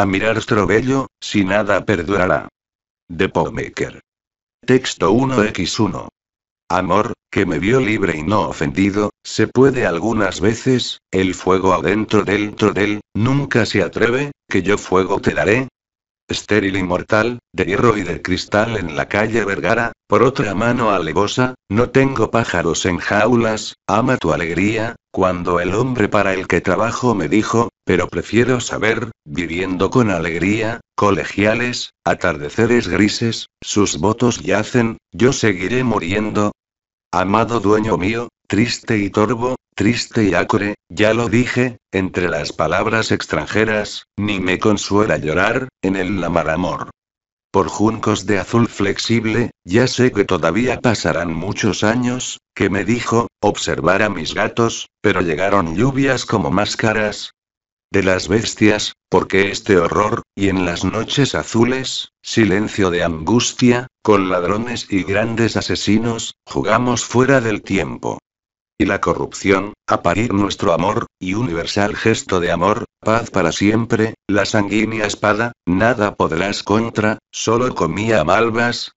A mirar Strobello, si nada perdurará. De pomaker. Texto 1x1. Amor, que me vio libre y no ofendido, se puede algunas veces, el fuego adentro del del, nunca se atreve, que yo fuego te daré, estéril y mortal, de hierro y de cristal en la calle Vergara, por otra mano alevosa, no tengo pájaros en jaulas, ama tu alegría, cuando el hombre para el que trabajo me dijo, pero prefiero saber, viviendo con alegría, colegiales, atardeceres grises, sus votos yacen, yo seguiré muriendo. Amado dueño mío, triste y torvo, triste y acre, ya lo dije, entre las palabras extranjeras, ni me consuela llorar, en el lamar amor. Por juncos de azul flexible, ya sé que todavía pasarán muchos años, que me dijo, observar a mis gatos, pero llegaron lluvias como máscaras. De las bestias, porque este horror, y en las noches azules, silencio de angustia, con ladrones y grandes asesinos, jugamos fuera del tiempo y la corrupción, a parir nuestro amor, y universal gesto de amor, paz para siempre, la sanguínea espada, nada podrás contra, solo comía malvas.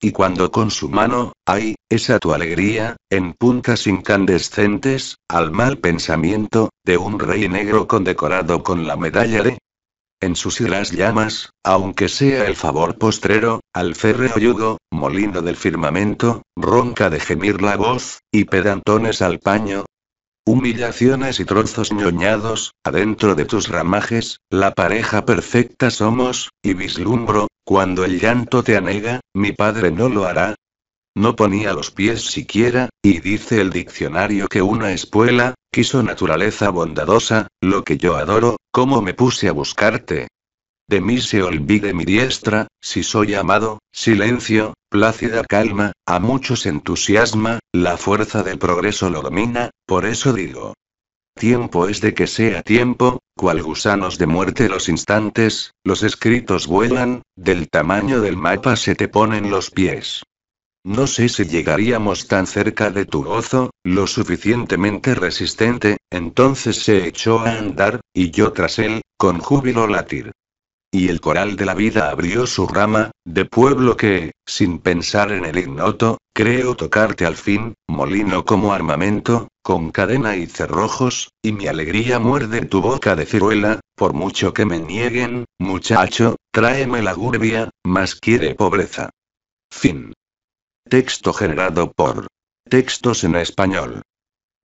Y cuando con su mano, ay, esa tu alegría, en puntas incandescentes, al mal pensamiento, de un rey negro condecorado con la medalla de en sus iras llamas, aunque sea el favor postrero, al férreo yugo, molino del firmamento, ronca de gemir la voz, y pedantones al paño. Humillaciones y trozos ñoñados, adentro de tus ramajes, la pareja perfecta somos, y vislumbro, cuando el llanto te anega, mi padre no lo hará, no ponía los pies siquiera, y dice el diccionario que una espuela, quiso naturaleza bondadosa, lo que yo adoro, ¿cómo me puse a buscarte? De mí se olvide mi diestra, si soy amado, silencio, plácida calma, a muchos entusiasma, la fuerza del progreso lo domina, por eso digo. Tiempo es de que sea tiempo, cual gusanos de muerte los instantes, los escritos vuelan, del tamaño del mapa se te ponen los pies. No sé si llegaríamos tan cerca de tu gozo, lo suficientemente resistente, entonces se echó a andar, y yo tras él, con júbilo latir. Y el coral de la vida abrió su rama, de pueblo que, sin pensar en el ignoto, creo tocarte al fin, molino como armamento, con cadena y cerrojos, y mi alegría muerde tu boca de ciruela, por mucho que me nieguen, muchacho, tráeme la gurbia, más quiere pobreza. Fin. Texto generado por Textos en español.